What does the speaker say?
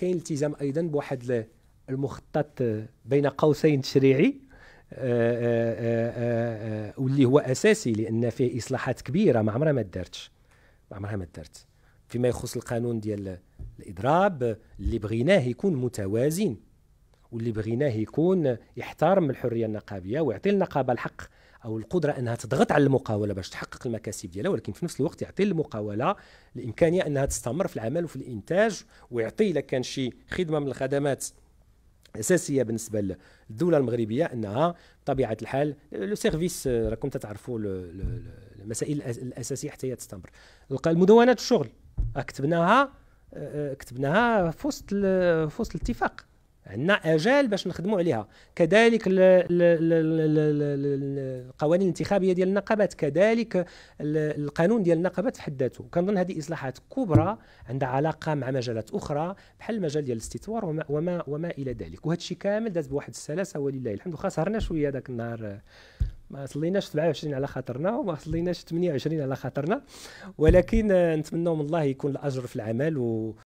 كاين التزام ايضا بواحد المخطط بين قوسين تشريعي آه، آه، آه، واللي هو اساسي لان فيه اصلاحات كبيره ما عمرها ما دارتش ما عمرها ما دارت فيما يخص القانون ديال الاضراب اللي بغيناه يكون متوازن واللي بغيناه يكون يحترم الحريه النقابيه ويعطي النقابه الحق او القدره انها تضغط على المقاوله باش تحقق المكاسب ديالها ولكن في نفس الوقت يعطي المقاوله الامكانيه انها تستمر في العمل وفي الانتاج ويعطي لك كان شي خدمه من الخدمات اساسيه بالنسبه للدوله المغربيه انها بطبيعه الحال لو سيرفيس آه، راكم تتعرفوا المسائل الاساسيه حتى هي تستمر المدونات الشغل كتبناها آه، آه، كتبناها في وسط في وسط الاتفاق عندنا اجال باش نخدموا عليها كذلك القوانين الانتخابيه ديال النقابات كذلك القانون ديال النقابات في حد ذاته كنظن هذه اصلاحات كبرى عندها علاقه مع مجالات اخرى بحال المجال ديال الاستثمار وما, وما وما الى ذلك وهذا الشيء كامل داز بواحد السلاسه ولله الحمد واخا سهرنا شويه ذاك النهار ما صليناش 27 على خاطرنا وما صليناش 28 على خاطرنا ولكن آه، نتمنى من الله يكون الاجر في العمل و